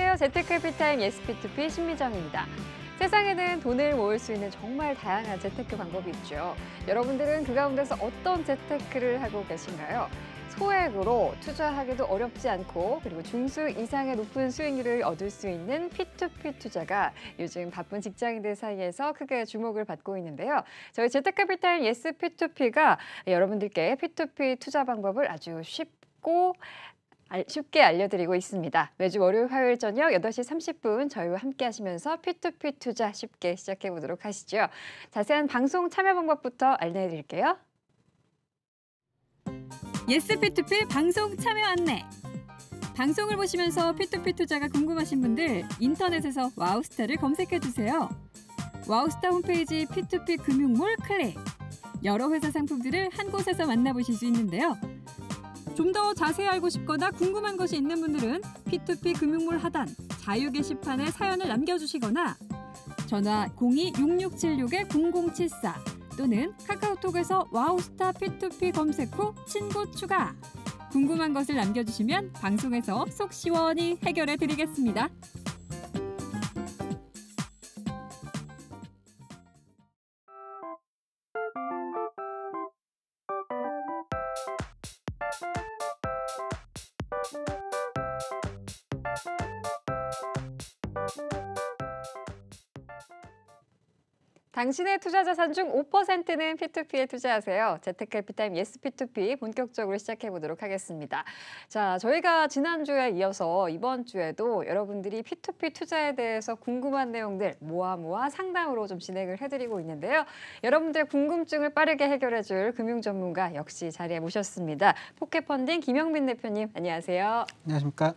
안녕하세요. 재테크피타임 예스피투피 신미정입니다. 세상에는 돈을 모을 수 있는 정말 다양한 재테크 방법이 있죠. 여러분들은 그 가운데서 어떤 재테크를 하고 계신가요? 소액으로 투자하기도 어렵지 않고 그리고 중수 이상의 높은 수익률을 얻을 수 있는 P2P 투자가 요즘 바쁜 직장인들 사이에서 크게 주목을 받고 있는데요. 저희 재테크피타임 예스 P2P가 여러분들께 P2P 투자 방법을 아주 쉽고 쉽게 알려드리고 있습니다. 매주 월요일, 화요일 저녁 8시 30분 저희와 함께 하시면서 P2P 투자 쉽게 시작해 보도록 하시죠. 자세한 방송 참여 방법부터 안내해 드릴게요. 예스 P2P 방송 참여 안내. 방송을 보시면서 P2P 투자가 궁금하신 분들 인터넷에서 와우스타를 검색해 주세요. 와우스타 홈페이지 P2P 금융몰 클릭. 여러 회사 상품들을 한 곳에서 만나보실 수 있는데요. 좀더 자세히 알고 싶거나 궁금한 것이 있는 분들은 P2P 금융몰 하단 자유 게시판에 사연을 남겨주시거나 전화 02-6676-0074 또는 카카오톡에서 와우스타 P2P 검색 후 친구 추가 궁금한 것을 남겨주시면 방송에서 속 시원히 해결해 드리겠습니다. 당신의 투자 자산 중 5%는 P2P에 투자하세요. 재테크피타임 예스 P2P 본격적으로 시작해 보도록 하겠습니다. 자, 저희가 지난주에 이어서 이번 주에도 여러분들이 P2P 투자에 대해서 궁금한 내용들 모아 모아 상담으로 좀 진행을 해드리고 있는데요. 여러분들 궁금증을 빠르게 해결해 줄 금융 전문가 역시 자리에 모셨습니다. 포켓펀딩 김영빈 대표님 안녕하세요. 안녕하십니까.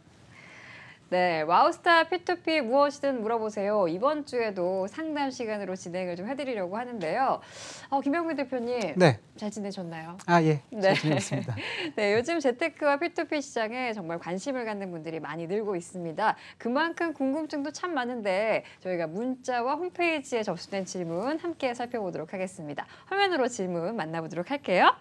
네, 와우스타 P2P 무엇이든 물어보세요. 이번 주에도 상담 시간으로 진행을 좀 해드리려고 하는데요. 어, 김영민 대표님, 네. 잘 지내셨나요? 아 예, 네. 잘 지냈습니다. 네, 요즘 재테크와 P2P 시장에 정말 관심을 갖는 분들이 많이 늘고 있습니다. 그만큼 궁금증도 참 많은데 저희가 문자와 홈페이지에 접수된 질문 함께 살펴보도록 하겠습니다. 화면으로 질문 만나보도록 할게요.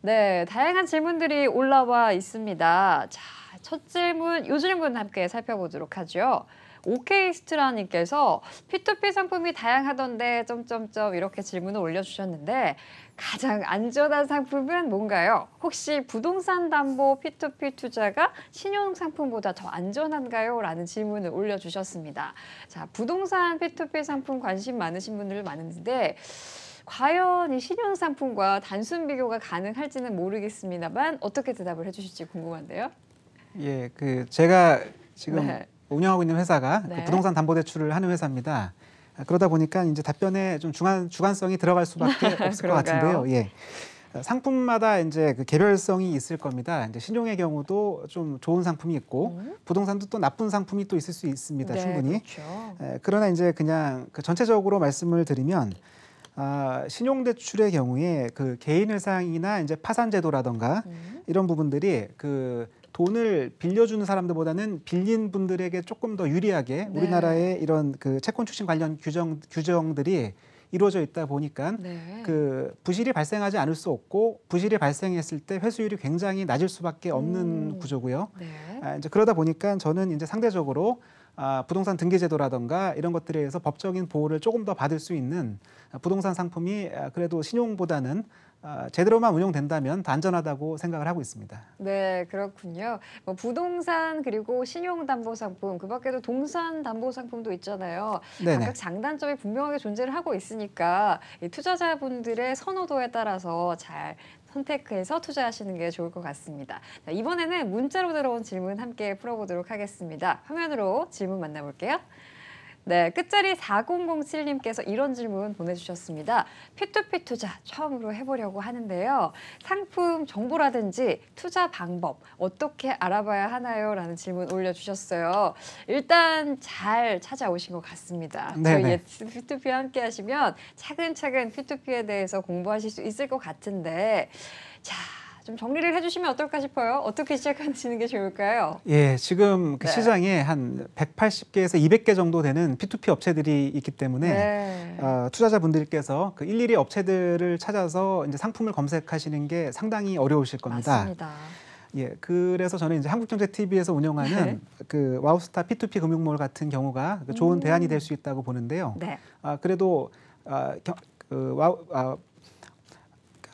네, 다양한 질문들이 올라와 있습니다. 자. 첫 질문, 요 질문 함께 살펴보도록 하죠. 오케이스트라님께서 P2P 상품이 다양하던데 점점점 이렇게 질문을 올려주셨는데 가장 안전한 상품은 뭔가요? 혹시 부동산 담보 P2P 투자가 신용 상품보다 더 안전한가요? 라는 질문을 올려주셨습니다. 자, 부동산 P2P 상품 관심 많으신 분들 많은데 과연 이 신용 상품과 단순 비교가 가능할지는 모르겠습니다만 어떻게 대답을 해주실지 궁금한데요. 예, 그 제가 지금 네. 운영하고 있는 회사가 그 네. 그 부동산 담보 대출을 하는 회사입니다. 아, 그러다 보니까 이제 답변에 좀 중간 주관성이 들어갈 수밖에 없을 것 같은데요. 예. 아, 상품마다 이제 그 개별성이 있을 겁니다. 이제 신용의 경우도 좀 좋은 상품이 있고 음? 부동산도 또 나쁜 상품이 또 있을 수 있습니다. 네, 충분히. 그렇죠. 에, 아, 그러나 이제 그냥 그 전체적으로 말씀을 드리면 아, 신용대출의 경우에 그 개인회상이나 이제 파산제도라던가 음. 이런 부분들이 그 돈을 빌려주는 사람들보다는 빌린 분들에게 조금 더 유리하게 네. 우리나라의 이런 그 채권 추진 관련 규정 규정들이 이루어져 있다 보니까 네. 그 부실이 발생하지 않을 수 없고 부실이 발생했을 때 회수율이 굉장히 낮을 수밖에 없는 음. 구조고요. 네. 아, 이제 그러다 보니까 저는 이제 상대적으로 아, 부동산 등기제도라던가 이런 것들에 의해서 법적인 보호를 조금 더 받을 수 있는 아, 부동산 상품이 아, 그래도 신용보다는 아, 제대로만 운용된다면 단전하다고 생각을 하고 있습니다. 네, 그렇군요. 뭐 부동산 그리고 신용담보상품 그 밖에도 동산담보상품도 있잖아요. 네네. 각각 장단점이 분명하게 존재를 하고 있으니까 투자자분들의 선호도에 따라서 잘 선택해서 투자하시는 게 좋을 것 같습니다. 자, 이번에는 문자로 들어온 질문 함께 풀어보도록 하겠습니다. 화면으로 질문 만나볼게요. 네, 끝자리 4007님께서 이런 질문 보내주셨습니다. P2P 투자 처음으로 해보려고 하는데요. 상품 정보라든지 투자 방법 어떻게 알아봐야 하나요? 라는 질문 올려주셨어요. 일단 잘 찾아오신 것 같습니다. 네네. 저희 P2P 함께 하시면 차근차근 P2P에 대해서 공부하실 수 있을 것 같은데 자좀 정리를 해주시면 어떨까 싶어요. 어떻게 시작하시는 게 좋을까요? 예, 지금 그 네. 시장에 한 180개에서 200개 정도 되는 P2P 업체들이 있기 때문에 네. 어, 투자자분들께서 그 일일이 업체들을 찾아서 이제 상품을 검색하시는 게 상당히 어려우실 겁니다. 맞습니다. 예, 그래서 저는 이제 한국경제TV에서 운영하는 네. 그 와우스타 P2P 금융몰 같은 경우가 그 좋은 음. 대안이 될 수 있다고 보는데요. 네. 아, 그래도 아, 겨, 그 와우, 아,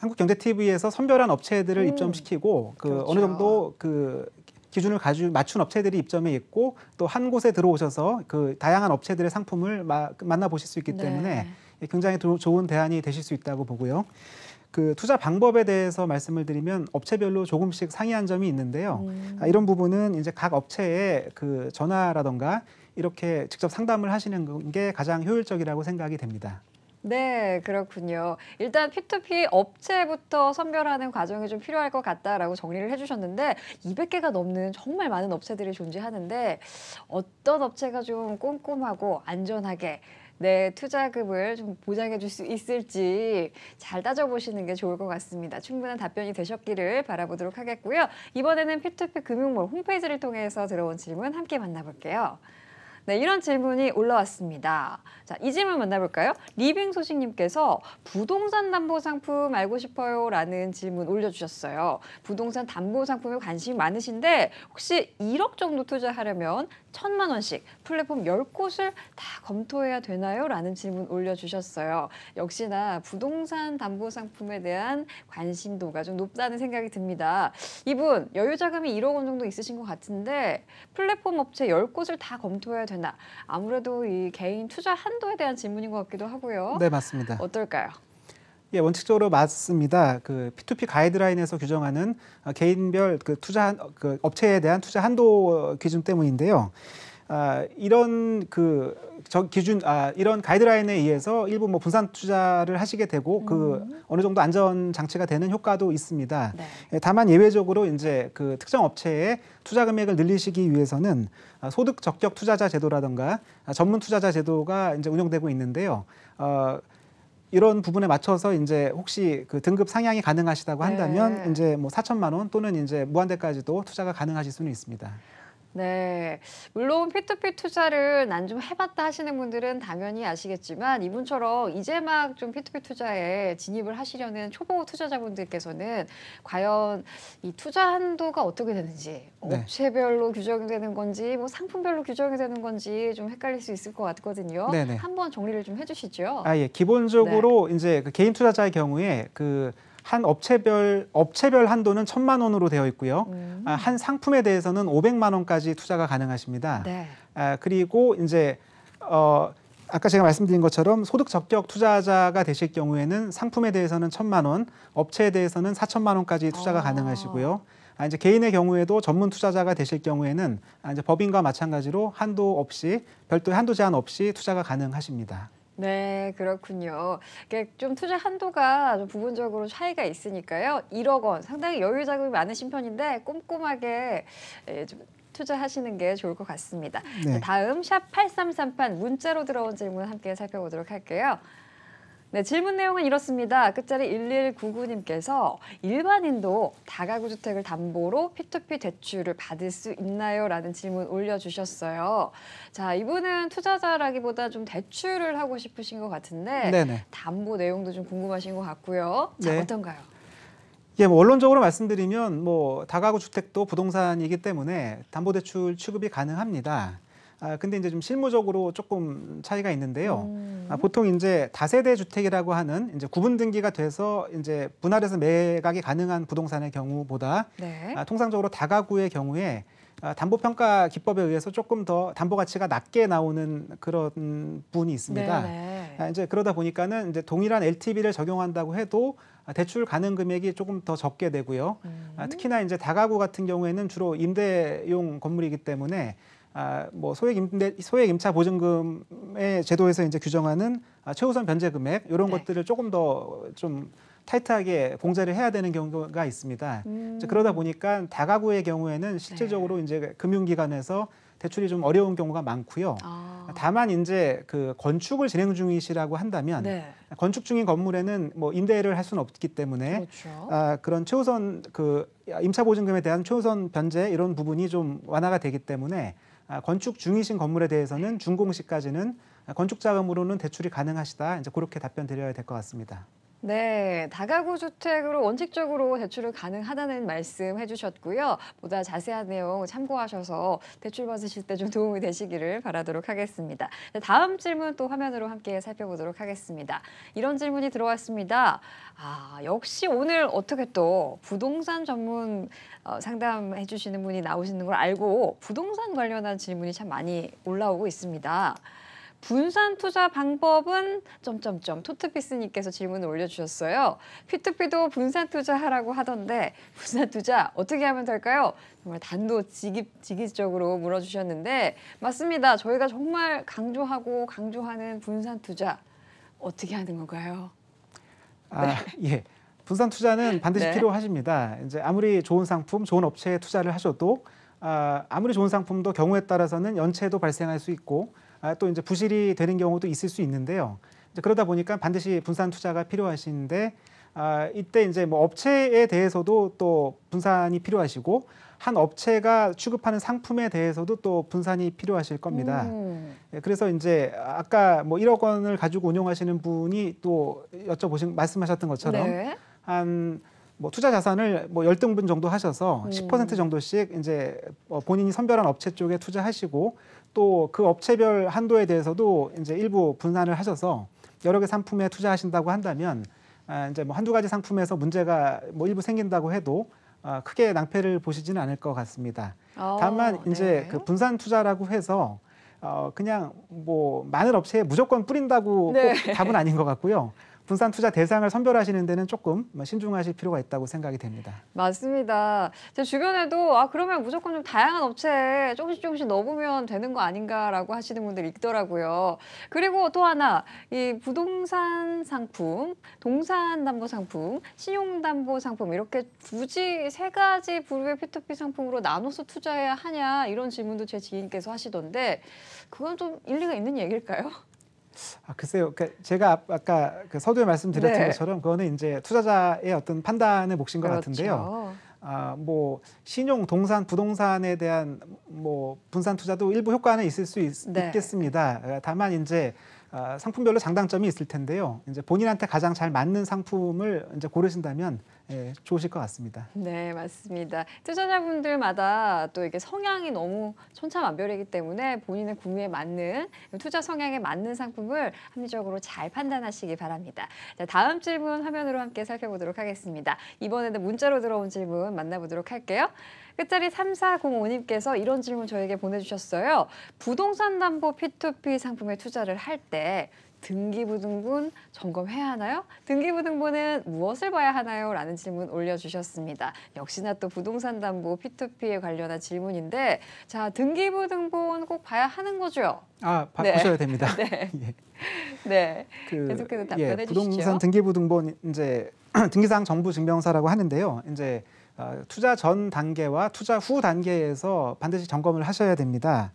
한국경제TV에서 선별한 업체들을 음. 입점시키고 그 그렇죠. 어느 정도 그 기준을 가지 맞춘 업체들이 입점해 있고 또 한 곳에 들어오셔서 그 다양한 업체들의 상품을 마, 만나보실 수 있기 네. 때문에 네. 굉장히 도, 좋은 대안이 되실 수 있다고 보고요. 그 투자 방법에 대해서 말씀을 드리면 업체별로 조금씩 상이한 점이 있는데요. 음. 아, 이런 부분은 이제 각업체에그 전화라던가 이렇게 직접 상담을 하시는 게 가장 효율적이라고 생각이 됩니다. 네, 그렇군요. 일단 P2P 업체부터 선별하는 과정이 좀 필요할 것 같다라고 정리를 해주셨는데 200개가 넘는 정말 많은 업체들이 존재하는데 어떤 업체가 좀 꼼꼼하고 안전하게 내 투자금을 좀 보장해 줄 수 있을지 잘 따져보시는 게 좋을 것 같습니다. 충분한 답변이 되셨기를 바라보도록 하겠고요. 이번에는 P2P 금융몰 홈페이지를 통해서 들어온 질문 함께 만나볼게요. 네, 이런 질문이 올라왔습니다. 자, 이 질문 만나볼까요? 리빙 소식님께서 부동산 담보 상품 알고 싶어요 라는 질문 올려주셨어요. 부동산 담보 상품에 관심이 많으신데 혹시 1억 정도 투자하려면 천만 원씩 플랫폼 열곳을다 검토해야 되나요? 라는 질문 올려주셨어요. 역시나 부동산 담보 상품에 대한 관심도가 좀 높다는 생각이 듭니다. 이분 여유자금이 1억 원 정도 있으신 것 같은데 플랫폼 업체 열곳을다 검토해야 되나? 아무래도 이 개인 투자 한도에 대한 질문인 것 같기도 하고요. 네, 맞습니다. 어떨까요? 예, 원칙적으로 맞습니다. 그 P2P 가이드라인에서 규정하는 어, 개인별 그 투자 어, 그 업체에 대한 투자 한도 기준 때문인데요. 아, 이런 그 저 기준 아 이런 가이드라인에 의해서 일부 뭐 분산 투자를 하시게 되고 그 음. 어느 정도 안전 장치가 되는 효과도 있습니다. 네. 예, 다만 예외적으로 이제 그 특정 업체에 투자 금액을 늘리시기 위해서는 아, 소득 적격 투자자 제도라든가 아, 전문 투자자 제도가 이제 운영되고 있는데요. 어, 이런 부분에 맞춰서 이제 혹시 그 등급 상향이 가능하시다고 한다면 네. 이제 뭐 4천만 원 또는 이제 무한대까지도 투자가 가능하실 수는 있습니다. 네. 물론 피투피 투자를 난 좀 해봤다 하시는 분들은 당연히 아시겠지만 이분처럼 이제 막좀 피투피 투자에 진입을 하시려는 초보 투자자분들께서는 과연 이 투자 한도가 어떻게 되는지 네. 업체별로 규정이 되는 건지 뭐 상품별로 규정이 되는 건지 좀 헷갈릴 수 있을 것 같거든요. 네네. 한번 정리를 좀 해주시죠. 아 예. 기본적으로 네. 이제 그 개인 투자자의 경우에 그한 업체별 업체별 한도는 천만 원으로 되어 있고요. 음. 아, 한 상품에 대해서는 오백만 원까지 투자가 가능하십니다. 네. 아, 그리고 이제 어 아까 제가 말씀드린 것처럼 소득 적격 투자자가 되실 경우에는 상품에 대해서는 천만 원, 업체에 대해서는 사천만 원까지 투자가 아. 가능하시고요. 아, 이제 개인의 경우에도 전문 투자자가 되실 경우에는 아, 이제 법인과 마찬가지로 한도 없이 별도의 한도 제한 없이 투자가 가능하십니다. 네, 그렇군요. 그러좀 투자 한도가 좀 부분적으로 차이가 있으니까요. 1억 원 상당히 여유 자금이 많으신 편인데 꼼꼼하게 예, 좀 투자하시는 게 좋을 것 같습니다. 네. 다음 샵8338 문자로 들어온 질문 함께 살펴보도록 할게요. 네, 질문 내용은 이렇습니다. 끝자리 1199님께서 일반인도 다가구 주택을 담보로 P2P 대출을 받을 수 있나요? 라는 질문 올려주셨어요. 자, 이분은 투자자라기보다 좀 대출을 하고 싶으신 것 같은데 네네. 담보 내용도 좀 궁금하신 것 같고요. 자, 네. 어떤가요? 예, 뭐 원론적으로 말씀드리면 뭐 다가구 주택도 부동산이기 때문에 담보대출 취급이 가능합니다. 아, 근데 이제 좀 실무적으로 조금 차이가 있는데요. 음. 아, 보통 이제 다세대 주택이라고 하는 이제 구분 등기가 돼서 이제 분할해서 매각이 가능한 부동산의 경우보다 네. 아, 통상적으로 다가구의 경우에 아, 담보 평가 기법에 의해서 조금 더 담보 가치가 낮게 나오는 그런 부분이 있습니다. 네, 네. 아, 이제 그러다 보니까는 이제 동일한 LTV를 적용한다고 해도 아, 대출 가능 금액이 조금 더 적게 되고요. 아, 음. 아, 특히나 이제 다가구 같은 경우에는 주로 임대용 건물이기 때문에 아, 뭐 소액 임대 소액 임차 보증금의 제도에서 이제 규정하는 아, 최우선 변제 금액 이런 네. 것들을 조금 더 좀 타이트하게 공제를 해야 되는 경우가 있습니다. 음. 이제 그러다 보니까 다가구의 경우에는 실질적으로 네. 이제 금융기관에서 대출이 좀 어려운 경우가 많고요. 아. 다만 이제 그 건축을 진행 중이시라고 한다면 네. 건축 중인 건물에는 뭐 임대를 할 수는 없기 때문에 그렇죠. 아, 그런 최우선 그 임차 보증금에 대한 최우선 변제 이런 부분이 좀 완화가 되기 때문에 아, 건축 중이신 건물에 대해서는 준공시까지는 아, 건축 자금으로는 대출이 가능하시다. 이제 그렇게 답변 드려야 될 것 같습니다. 네, 다가구 주택으로 원칙적으로 대출을 가능하다는 말씀 해주셨고요. 보다 자세한 내용 참고하셔서 대출 받으실 때 좀 도움이 되시기를 바라도록 하겠습니다. 네, 다음 질문 또 화면으로 함께 살펴보도록 하겠습니다. 이런 질문이 들어왔습니다. 아, 역시 오늘 어떻게 또 부동산 전문 어, 상담해 주시는 분이 나오시는 걸 알고 부동산 관련한 질문이 참 많이 올라오고 있습니다. 분산 투자 방법은 점점점 토트피스님께서 질문을 올려주셨어요. P2P도 분산 투자하라고 하던데 분산 투자 어떻게 하면 될까요? 정말 단도직입적으로 물어주셨는데 맞습니다. 저희가 정말 강조하고 강조하는 분산 투자 어떻게 하는 건가요? 아, 네. 예. 분산 투자는 반드시 네. 필요하십니다. 이제 아무리 좋은 상품, 좋은 업체에 투자를 하셔도 아, 아무리 좋은 상품도 경우에 따라서는 연체도 발생할 수 있고 아, 또 이제 부실이 되는 경우도 있을 수 있는데요. 이제 그러다 보니까 반드시 분산 투자가 필요하신데 아, 이때 이제 뭐 업체에 대해서도 또 분산이 필요하시고 한 업체가 취급하는 상품에 대해서도 또 분산이 필요하실 겁니다. 음. 예, 그래서 이제 아까 뭐 1억 원을 가지고 운영하시는 분이 또 여쭤보신 말씀하셨던 것처럼 네. 한뭐 투자 자산을 뭐 열등분 정도 하셔서 음. 10% 정도씩 이제 어, 본인이 선별한 업체 쪽에 투자하시고 또그 업체별 한도에 대해서도 이제 일부 분산을 하셔서 여러 개 상품에 투자하신다고 한다면 아, 이제 뭐 한두 가지 상품에서 문제가 뭐 일부 생긴다고 해도 아, 크게 낭패를 보시지는 않을 것 같습니다. 오, 어, 다만 이제 네. 그 분산 투자라고 해서 어, 그냥 뭐 많은 업체에 무조건 뿌린다고 네. 답은 아닌 것 같고요. 분산 투자 대상을 선별하시는 데는 조금 뭐 신중하실 필요가 있다고 생각이 됩니다. 맞습니다. 제 주변에도 아 그러면 무조건 좀 다양한 업체에 조금씩 조금씩 넣으면 되는 거 아닌가라고 하시는 분들 있더라고요. 그리고 또 하나 이 부동산 상품, 동산 담보 상품, 신용 담보 상품 이렇게 굳이 세 가지 부류의 피투피 상품으로 나눠서 투자해야 하냐 이런 질문도 제 지인께서 하시던데 그건 좀 일리가 있는 얘기일까요? 아, 글쎄요. 그까 제가 아까 그 서두에 말씀드렸던 네. 것처럼 그거는 이제 투자자의 어떤 판단의 몫인 것 그렇죠. 같은데요. 아, 뭐 신용, 동산, 부동산에 대한 뭐 분산 투자도 일부 효과는 있을 수 있, 네. 겠습니다 아, 다만 이제 아, 상품별로 장단점이 있을 텐데요. 이제 본인한테 가장 잘 맞는 상품을 이제 고르신다면 예, 좋으실 것 같습니다. 네, 맞습니다. 투자자분들마다 또 이게 성향이 너무 천차만별이기 때문에 본인의 구매에 맞는 투자 성향에 맞는 상품을 합리적으로 잘 판단하시기 바랍니다. 자, 다음 질문 화면으로 함께 살펴보도록 하겠습니다. 이번에는 문자로 들어온 질문 만나보도록 할게요. 끝자리 3405님께서 이런 질문 저에게 보내주셨어요. 부동산 담보 P2P 상품에 투자를 할 때 등기부등본 점검해야 하나요? 등기부등본은 무엇을 봐야 하나요? 라는 질문 올려주셨습니다. 역시나 또 부동산 담보 P2P에 관련한 질문인데 자 등기부등본 꼭 봐야 하는 거죠? 아, 바, 네. 보셔야 됩니다. 네. 예. 네. 그, 계속해서 답변해 예, 부동산 주시죠. 부동산 등기부등본 이제 등기사항 정부 증명서라고 하는데요. 이제 아, 투자 전 단계와 투자 후 단계에서 반드시 점검을 하셔야 됩니다.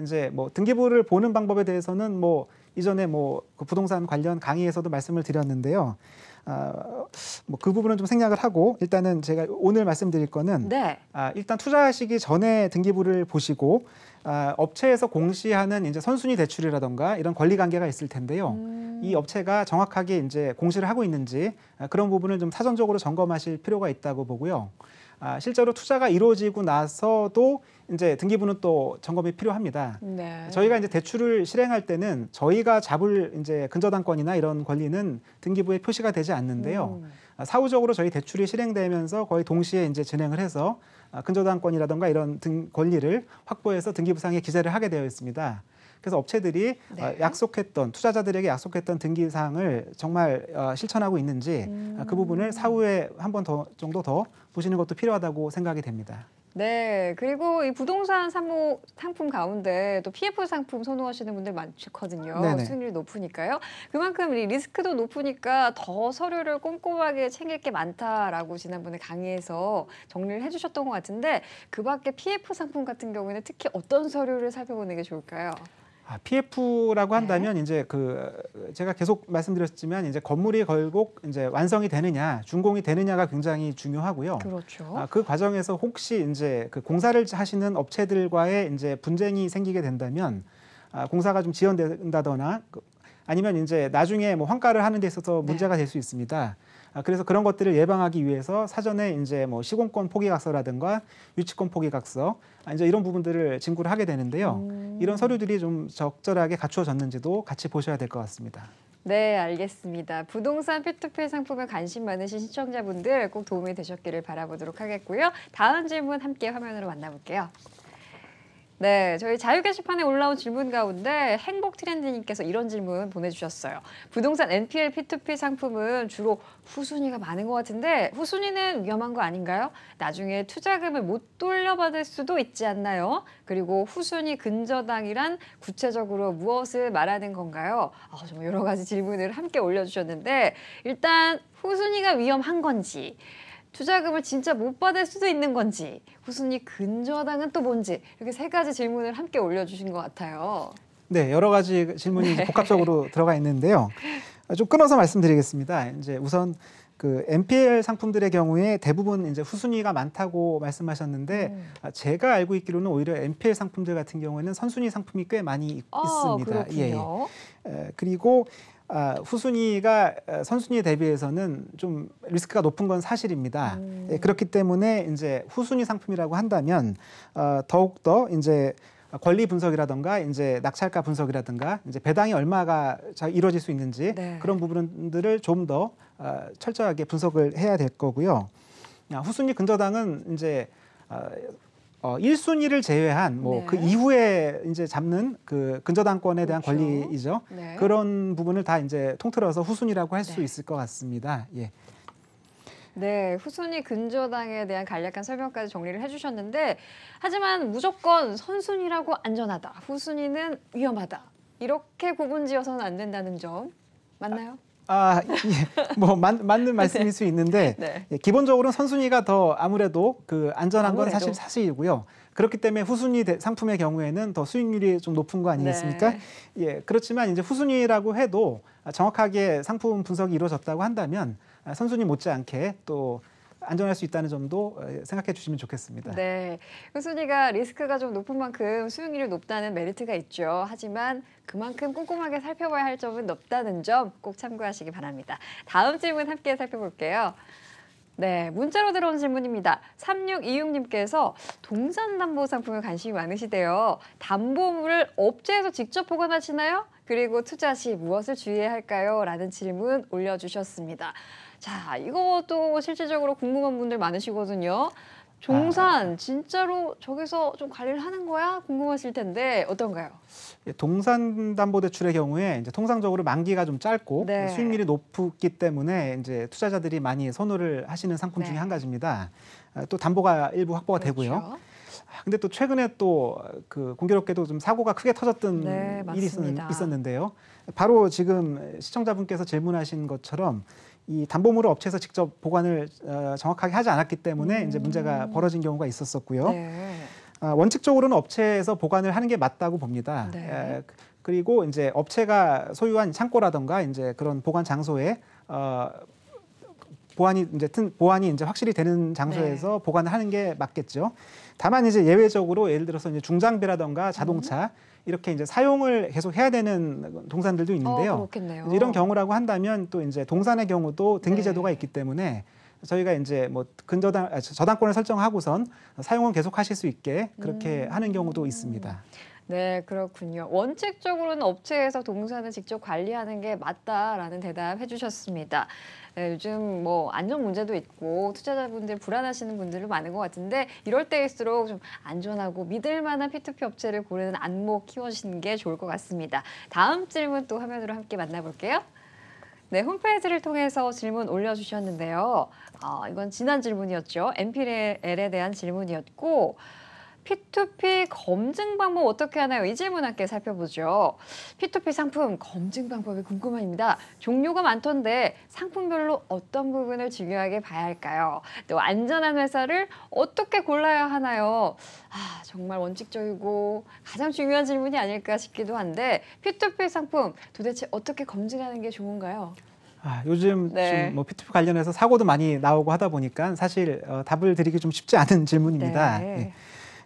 이제 뭐 등기부를 보는 방법에 대해서는 뭐 이전에 뭐 그 부동산 관련 강의에서도 말씀을 드렸는데요. 아, 뭐그 부분은 좀 생략을 하고 일단은 제가 오늘 말씀드릴 거는 네. 아, 일단 투자하시기 전에 등기부를 보시고 아, 업체에서 공시하는 이제 선순위 대출이라던가 이런 권리 관계가 있을 텐데요. 음. 이 업체가 정확하게 이제 공시를 하고 있는지 아, 그런 부분을 좀 사전적으로 점검하실 필요가 있다고 보고요. 아, 실제로 투자가 이루어지고 나서도 이제 등기부는 또 점검이 필요합니다. 네. 저희가 이제 대출을 실행할 때는 저희가 잡을 이제 근저당권이나 이런 권리는 등기부에 표시가 되지 않는데요. 음. 아, 사후적으로 저희 대출이 실행되면서 거의 동시에 이제 진행을 해서 아, 근저당권이라든가 이런 등 권리를 확보해서 등기부상에 기재를 하게 되어 있습니다. 그래서 업체들이 네. 어, 약속했던 투자자들에게 약속했던 등기 사항을 정말 어, 실천하고 있는지 아, 그 음. 그 부분을 사후에 한 번더 정도 더 보시는 것도 필요하다고 생각이 됩니다. 네, 그리고 이 부동산 상모, 상품 가운데 또 PF 상품 선호하시는 분들 많거든요. 수익률이 높으니까요. 그만큼 리스크도 높으니까 더 서류를 꼼꼼하게 챙길 게 많다라고 지난번에 강의에서 정리를 해주셨던 것 같은데 그 밖에 PF 상품 같은 경우에는 특히 어떤 서류를 살펴보는 게 좋을까요? 아, PF라고 네. 한다면 네. 이제 그 제가 계속 말씀드렸지만 이제 건물이 결국 이제 완성이 되느냐, 준공이 되느냐가 굉장히 중요하고요. 그렇죠. 아, 그 과정에서 혹시 이제 그 공사를 하시는 업체들과의 이제 분쟁이 생기게 된다면 아, 공사가 좀 지연된다거나 그 아니면 이제 나중에 뭐 환가를 하는 데 있어서 네. 문제가 네. 될수 있습니다. 아, 그래서 그런 것들을 예방하기 위해서 사전에 이제 뭐 시공권 포기각서라든가 유치권 포기각서 아, 이제 이런 부분들을 진구를 하게 되는데요. 음. 이런 서류들이 좀 적절하게 갖추어졌는지도 같이 보셔야 될 것 같습니다. 네, 알겠습니다. 부동산 피투피 상품에 관심 많으신 시청자분들 꼭 도움이 되셨기를 바라보도록 하겠고요. 다음 질문 함께 화면으로 만나볼게요. 네, 저희 자유 게시판에 올라온 질문 가운데 행복 트렌드님께서 이런 질문 보내주셨어요. 부동산 NPL P2P 상품은 주로 후순위가 많은 것 같은데 후순위는 위험한 거 아닌가요? 나중에 투자금을 못 돌려받을 수도 있지 않나요? 그리고 후순위 근저당이란 구체적으로 무엇을 말하는 건가요? 아, 정말 여러 가지 질문을 함께 올려주셨는데 일단 후순위가 위험한 건지 투자금을 진짜 못 받을 수도 있는 건지 후순위 근저당은 또 뭔지 이렇게 세 가지 질문을 함께 올려주신 것 같아요. 네, 여러 가지 질문이 네. 복합적으로 들어가 있는데요. 아, 좀 끊어서 말씀드리겠습니다. 이제 우선 그 NPL 상품들의 경우에 대부분 이제 후순위가 많다고 말씀하셨는데 음. 아, 제가 알고 있기로는 오히려 NPL 상품들 같은 경우에는 선순위 상품이 꽤 많이 아, 있습니다. 예, 예. 그렇군요. 예. 그리고 아, 후순위가 어, 선순위 대비해서는 좀 리스크가 높은 건 사실입니다. 음. 예, 그렇기 때문에 이제 후순위 상품이라고 한다면 어, 더욱 더 이제 권리 분석이라든가 이제 낙찰가 분석이라든가 이제 배당이 얼마가 이루어질 수 있는지 네. 그런 부분들을 좀더 어, 철저하게 분석을 해야 될 거고요. 아, 후순위 근저당은 이제 어, 어, 1순위를 제외한 뭐그 네. 그 이후에 이제 잡는 그 근저당권에 대한 그렇죠. 권리이죠. 네. 그런 부분을 다 이제 통틀어서 후순위라고 할수 네. 있을 것 같습니다. 예. 네, 후순위 근저당에 대한 간략한 설명까지 정리를 해주셨는데 하지만 무조건 선순위라고 안전하다, 후순위는 위험하다 이렇게 구분지어서는 안 된다는 점 맞나요? 아. 아, 예, 뭐 맞, 맞는 말씀일 네. 수 있는데 네. 예, 기본적으로는 선순위가 더 아무래도 그 안전한 아무래도. 건 사실 사실이고요. 그렇기 때문에 후순위 상품의 경우에는 더 수익률이 좀 높은 거 아니겠습니까? 네. 예, 그렇지만 이제 후순위라고 해도 정확하게 상품 분석이 이루어졌다고 한다면 아, 선순위 못지않게 또 안전할 수 있다는 점도 생각해 주시면 좋겠습니다. 네, 그 순위가 리스크가 좀 높은 만큼 수익률이 높다는 메리트가 있죠. 하지만 그만큼 꼼꼼하게 살펴봐야 할 점은 높다는 점 꼭 참고하시기 바랍니다. 다음 질문 함께 살펴볼게요. 네, 문자로 들어온 질문입니다. 3626님께서 동산담보 상품에 관심이 많으시대요. 담보물을 업체에서 직접 보관하시나요? 그리고 투자 시 무엇을 주의해야 할까요? 라는 질문 올려주셨습니다. 자, 이것도 실질적으로 궁금한 분들 많으시거든요. 동산 아, 진짜로 저기서 좀 관리를 하는 거야 궁금하실 텐데 어떤가요? 예, 동산담보대출의 경우에 이제 통상적으로 만기가 좀 짧고 네. 수익률이 높기 때문에 이제 투자자들이 많이 선호를 하시는 상품 네. 중에 한 가지입니다. 아, 또 담보가 일부 확보가 그렇죠. 되고요. 아, 근데 또 최근에 또그 공교롭게도 좀 사고가 크게 터졌던 네, 일이 있었는데요. 바로 지금 시청자분께서 질문하신 것처럼 이 담보물을 업체에서 직접 보관을 어, 정확하게 하지 않았기 때문에 음. 이제 문제가 벌어진 경우가 있었었고요. 네. 어, 원칙적으로는 업체에서 보관을 하는 게 맞다고 봅니다. 네. 에, 예, 그, 그리고 이제 업체가 소유한 창고라던가 이제 그런 보관 장소에 어, 보안이 이제 보안이 이제 확실히 되는 장소에서 네. 보관을 하는 게 맞겠죠. 다만 이제 예외적으로 예를 들어서 이제 중장비라던가 음. 자동차 음. 이렇게 이제 사용을 계속 해야 되는 동산들도 어, 있는데요. 어, 이런 경우라고 한다면 또 이제 동산의 경우도 등기 네. 제도가 있기 때문에 저희가 이제 뭐 근저당 아, 저당권을 설정하고선 사용은 계속 하실 수 있게 그렇게 음. 하는 경우도 있습니다. 네, 그렇군요. 원칙적으로는 업체에서 동산을 직접 관리하는 게 맞다라는 대답해 주셨습니다. 네, 요즘 뭐 안전 문제도 있고 투자자분들 불안하시는 분들도 많은 것 같은데 이럴 때일수록 좀 안전하고 믿을 만한 P2P 업체를 고르는 안목 키워주시는 게 좋을 것 같습니다. 다음 질문 또 화면으로 함께 만나볼게요. 네, 홈페이지를 통해서 질문 올려주셨는데요. 어, 이건 지난 질문이었죠. 피레엘에 대한 질문이었고 P2P 검증 방법 어떻게 하나요? 이 질문 함께 살펴보죠. P2P 상품 검증 방법이 궁금합니다. 종류가 많던데 상품별로 어떤 부분을 중요하게 봐야 할까요? 또 안전한 회사를 어떻게 골라야 하나요? 아, 정말 원칙적이고 가장 중요한 질문이 아닐까 싶기도 한데 P2P 상품 도대체 어떻게 검증하는 게 좋은가요? 아, 요즘 네. 지금 뭐 P2P 관련해서 사고도 많이 나오고 하다 보니까 사실 어, 답을 드리기 좀 쉽지 않은 질문입니다. 네. 예.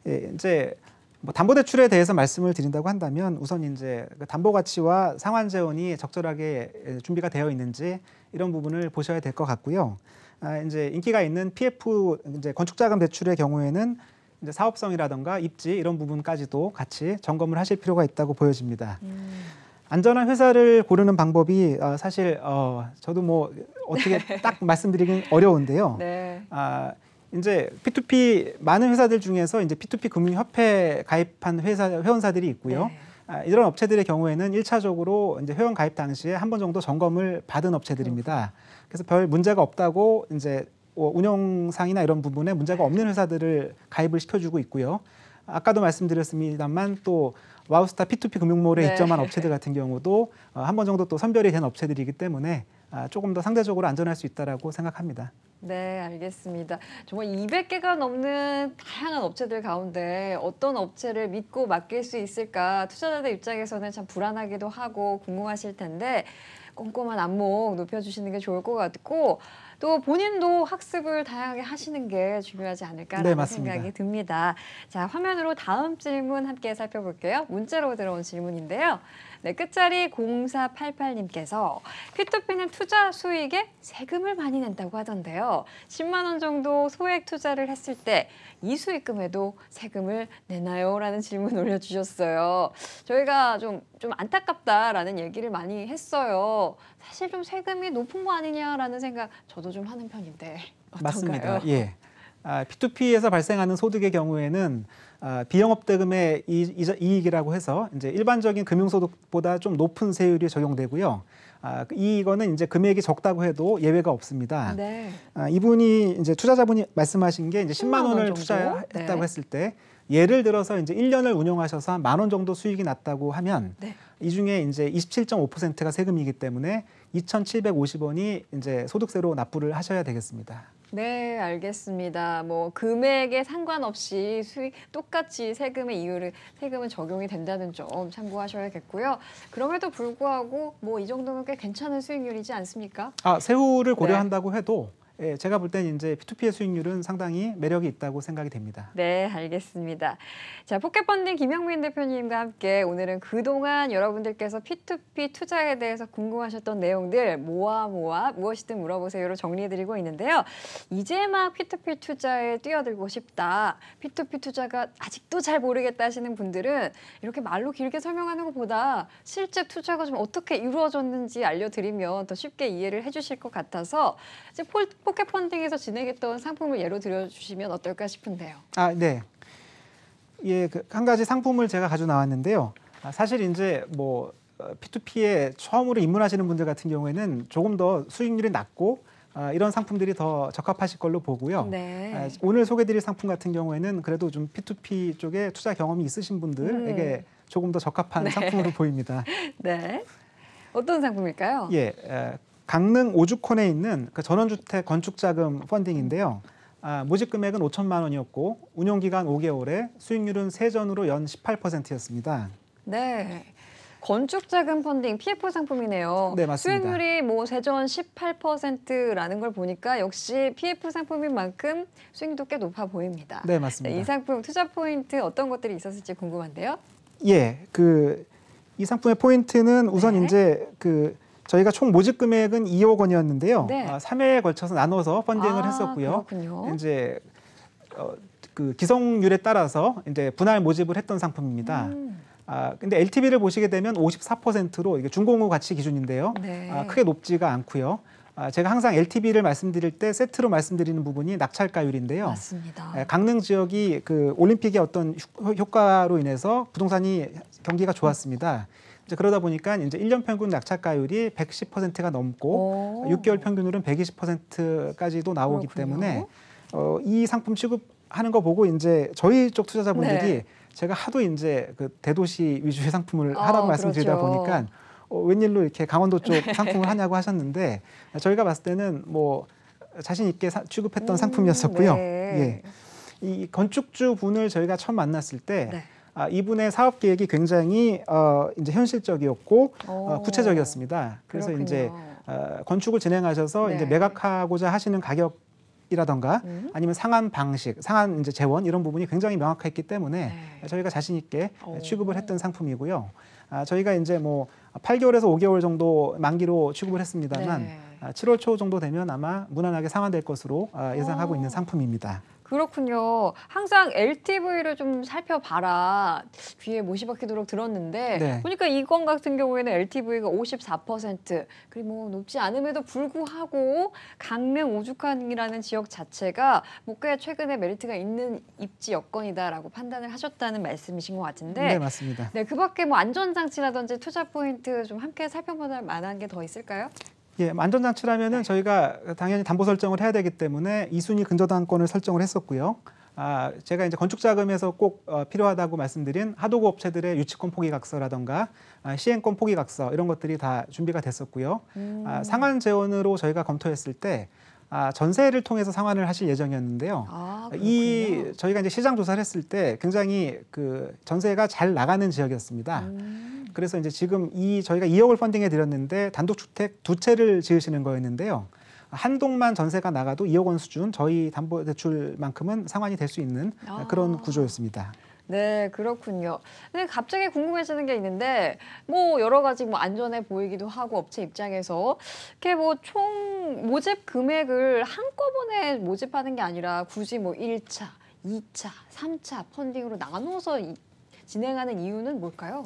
예, 이제 뭐 담보 대출에 대해서 말씀을 드린다고 한다면 우선 이제 그 담보 가치와 상환 재원이 적절하게 예, 준비가 되어 있는지 이런 부분을 보셔야 될 것 같고요. 아, 이제 인기가 있는 PF 이제 건축자금 대출의 경우에는 이제 사업성이라든가 입지 이런 부분까지도 같이 점검을 하실 필요가 있다고 보여집니다. 음. 안전한 회사를 고르는 방법이 어, 사실 어, 저도 뭐 어떻게 딱 말씀드리긴 어려운데요. 네. 아, 이제 P2P 많은 회사들 중에서 이제 P2P 금융협회 가입한 회사 회원사들이 있고요. 네. 아, 이런 업체들의 경우에는 1차적으로 이제 회원 가입 당시에 한 번 정도 점검을 받은 업체들입니다. 그래서 별 문제가 없다고 이제 어, 운영상이나 이런 부분에 문제가 없는 회사들을 가입을 시켜주고 있고요. 아까도 말씀드렸습니다만 또 와우스타 P2P 금융몰에 네. 입점한 업체들 같은 경우도 어, 한번 정도 또 선별이 된 업체들이기 때문에 아, 조금 더 상대적으로 안전할 수 있다라고 생각합니다. 네, 알겠습니다. 정말 200개가 넘는 다양한 업체들 가운데 어떤 업체를 믿고 맡길 수 있을까 투자자들 입장에서는 참 불안하기도 하고 궁금하실 텐데 꼼꼼한 안목 높여주시는 게 좋을 것 같고 또 본인도 학습을 다양하게 하시는 게 중요하지 않을까라는 네, 생각이 듭니다. 자, 화면으로 다음 질문 함께 살펴볼게요. 문자로 들어온 질문인데요. 네, 끝자리 0488님께서 피투피는 투자 수익에 세금을 많이 낸다고 하던데요. 10만 원 정도 소액 투자를 했을 때 이수익금에도 세금을 내나요? 라는 질문 올려주셨어요. 저희가 좀, 좀 안타깝다라는 얘기를 많이 했어요. 사실 좀 세금이 높은 거 아니냐라는 생각 저도 좀 하는 편인데 어떤가요? 맞습니다. 예. 아, P2P에서 발생하는 소득의 경우에는 아, 비영업대금의 이, 이익이라고 해서 이제 일반적인 금융소득보다 좀 높은 세율이 적용되고요. 아, 이거는 이제 금액이 적다고 해도 예외가 없습니다. 네. 아, 이분이 이제 투자자분이 말씀하신 게 이제 10만, 10만 원을 원 투자했다고 네. 했을 때 예를 들어서 이제 1년을 운영하셔서 한 만 원 정도 수익이 났다고 하면 네. 이 중에 이제 27.5%가 세금이기 때문에 2,750원이 이제 소득세로 납부를 하셔야 되겠습니다. 네, 알겠습니다. 뭐 금액에 상관없이 수익 똑같이 세금의 이유를 세금은 적용이 된다는 점 참고하셔야겠고요. 그럼에도 불구하고 뭐 이 정도면 꽤 괜찮은 수익률이지 않습니까? 아, 세후를 네. 고려한다고 네. 해도 예, 제가 볼 땐 이제 P2P의 수익률은 상당히 매력이 있다고 생각이 됩니다. 네, 알겠습니다. 자, 포켓펀딩 김영민 대표님과 함께 오늘은 그동안 여러분들께서 P2P 투자에 대해서 궁금하셨던 내용들 모아 모아 무엇이든 물어보세요로 정리해드리고 있는데요. 이제 막 P2P 투자에 뛰어들고 싶다. P2P 투자가 아직도 잘 모르겠다 하시는 분들은 이렇게 말로 길게 설명하는 것보다 실제 투자가 좀 어떻게 이루어졌는지 알려드리면 더 쉽게 이해를 해주실 것 같아서 이제 폴 포켓 펀딩에서 진행했던 상품을 예로 들어주시면 어떨까 싶은데요. 아, 네. 예, 그 가지 상품을 제가 가져 나왔는데요. 아, 사실 이제 뭐 어, P2P에 처음으로 입문하시는 분들 같은 경우에는 조금 더 수익률이 낮고 아, 이런 상품들이 더 적합하실 걸로 보고요. 네. 아, 오늘 소개드릴 상품 같은 경우에는 그래도 좀 P2P 쪽에 투자 경험이 있으신 분들에게 음. 조금 더 적합한 네. 상품으로 보입니다. 네. 어떤 상품일까요? 예, 강릉 오죽콘에 있는 그 전원주택 건축자금 펀딩인데요. 아, 모집 금액은 5천만 원이었고 운용 기간 5개월에 수익률은 세전으로 연 18%였습니다. 네. 건축자금 펀딩 PF 상품이네요. 네, 맞습니다. 수익률이 뭐 세전 18%라는 걸 보니까 역시 PF 상품인 만큼 수익도 꽤 높아 보입니다. 네, 맞습니다. 네, 이 상품 투자 포인트 어떤 것들이 있었을지 궁금한데요. 예, 그 이 상품의 포인트는 우선 네. 이제 그 저희가 총 모집 금액은 2억 원이었는데요. 네. 3회에 아, 걸쳐서 나눠서 펀딩을 아, 했었고요. 그렇군요. 이제 어, 그 기성률에 따라서 이제 분할 모집을 했던 상품입니다. 음. 아, 근데 LTV를 보시게 되면 54%로 이게 중공업 가치 기준인데요. 네. 아, 크게 높지가 않고요. 아, 제가 항상 LTV를 말씀드릴 때 세트로 말씀드리는 부분이 낙찰가율인데요. 맞습니다. 예, 강릉 지역이 그 올림픽의 어떤 효과로 인해서 부동산이 경기가 좋았습니다. 음. 이제 그러다 보니까 이제 1년 평균 낙찰가율이 110%가 넘고 오. 6개월 평균으로는 120%까지도 나오기 그렇군요. 때문에 어, 이 상품 취급하는 거 보고 이제 저희 쪽 투자자분들이 네. 제가 하도 이제 그 대도시 위주의 상품을 아, 하라고 말씀드리다 그렇죠. 보니까 어, 웬일로 이렇게 강원도 쪽 네. 상품을 하냐고 하셨는데 저희가 봤을 때는 뭐 자신 있게 사, 취급했던 음, 상품이었었고요. 네. 예. 이 건축주 분을 저희가 처음 만났을 때 네. 아, 이분의 사업 계획이 굉장히 어, 이제 현실적이었고 어, 어. 구체적이었습니다. 그래서 그렇군요. 이제 어, 건축을 진행하셔서 네. 이제 매각하고자 하시는 가격 이라던가 음? 아니면 상한 방식, 상한 이제 재원 이런 부분이 굉장히 명확했기 때문에 네. 저희가 자신 있게 오. 취급을 했던 상품이고요. 아, 저희가 이제 뭐 8개월에서 5개월 정도 만기로 취급을 했습니다만 네. 7월 아, 초 정도 되면 아마 무난하게 상환될 것으로 아, 예상하고 오. 있는 상품입니다. 그렇군요. 항상 LTV를 좀 살펴봐라. 귀에 못이 박히도록 들었는데 네. 보니까 이 건 같은 경우에는 LTV가 54% 그리고 뭐 높지 않음에도 불구하고 강릉 오죽한이라는 지역 자체가 뭐꽤 최근에 메리트가 있는 입지 여건이다라고 판단을 하셨다는 말씀이신 것 같은데 네 맞습니다. 네 그밖에 뭐 안전장치라든지 투자 포인트 좀 함께 살펴보다 만한 게 더 있을까요? 예, 안전장치라면은 네. 저희가 당연히 담보 설정을 해야 되기 때문에 이순위 근저당권을 설정을 했었고요. 아, 제가 이제 건축 자금에서 꼭 어, 필요하다고 말씀드린 하도급 업체들의 유치권 포기각서라던가 아, 시행권 포기각서 이런 것들이 다 준비가 됐었고요. 음. 아, 상한 재원으로 저희가 검토했을 때 아, 전세를 통해서 상환을 하실 예정이었는데요. 아, 이 저희가 이제 시장 조사를 했을 때 굉장히 그 전세가 잘 나가는 지역이었습니다. 음. 그래서 이제 지금 이 저희가 2억을 펀딩해 드렸는데 단독 주택 두 채를 지으시는 거였는데요. 한 동만 전세가 나가도 2억 원 수준 저희 담보 대출만큼은 상환이 될 수 있는 아. 그런 구조였습니다. 네, 그렇군요. 근데 갑자기 궁금해지는 게 있는데 뭐 여러 가지 뭐 안전해 보이기도 하고 업체 입장에서 이렇게 뭐 총 모집 금액을 한꺼번에 모집하는 게 아니라 굳이 뭐 1차, 2차, 3차 펀딩으로 나눠서 이, 진행하는 이유는 뭘까요?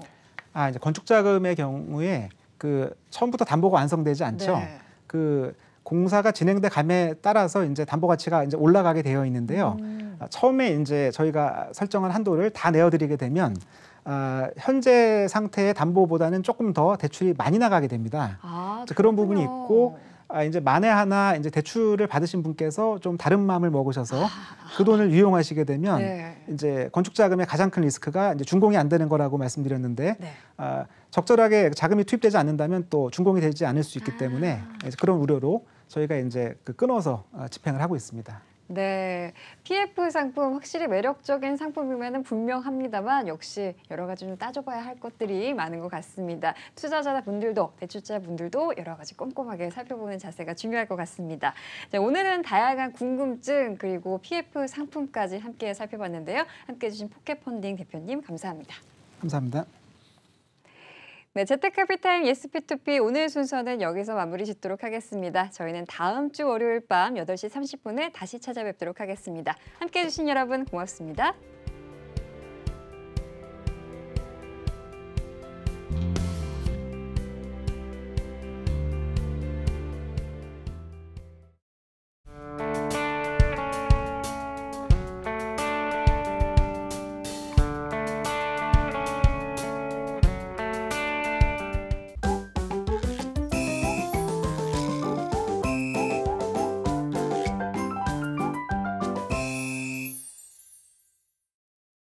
아, 이제 건축 자금의 경우에 그 처음부터 담보가 완성되지 않죠. 네. 그 공사가 진행돼 감에 따라서 이제 담보 가치가 이제 올라가게 되어 있는데요. 음. 아, 처음에 이제 저희가 설정한 한도를 다 내어드리게 되면 아, 현재 상태의 담보보다는 조금 더 대출이 많이 나가게 됩니다. 아, 그런 부분이 있고 아, 이제 만에 하나 이제 대출을 받으신 분께서 좀 다른 마음을 먹으셔서 아, 그 돈을 유용하시게 되면 네. 이제 건축 자금의 가장 큰 리스크가 이제 준공이 안 되는 거라고 말씀드렸는데 네. 아, 적절하게 자금이 투입되지 않는다면 또 준공이 되지 않을 수 있기 아. 때문에 그런 우려로 저희가 이제 그 끊어서 아, 집행을 하고 있습니다. 네, PF 상품 확실히 매력적인 상품이면 분명합니다만 역시 여러 가지 좀 따져봐야 할 것들이 많은 것 같습니다. 투자자분들도 대출자분들도 여러 가지 꼼꼼하게 살펴보는 자세가 중요할 것 같습니다. 자, 오늘은 다양한 궁금증 그리고 PF 상품까지 함께 살펴봤는데요. 함께해 주신 포켓펀딩 대표님 감사합니다. 감사합니다. 네, 재테크피타임 예스피투피 오늘 순서는 여기서 마무리 짓도록 하겠습니다. 저희는 다음 주 월요일 밤 8시 30분에 다시 찾아뵙도록 하겠습니다. 함께해 주신 여러분 고맙습니다.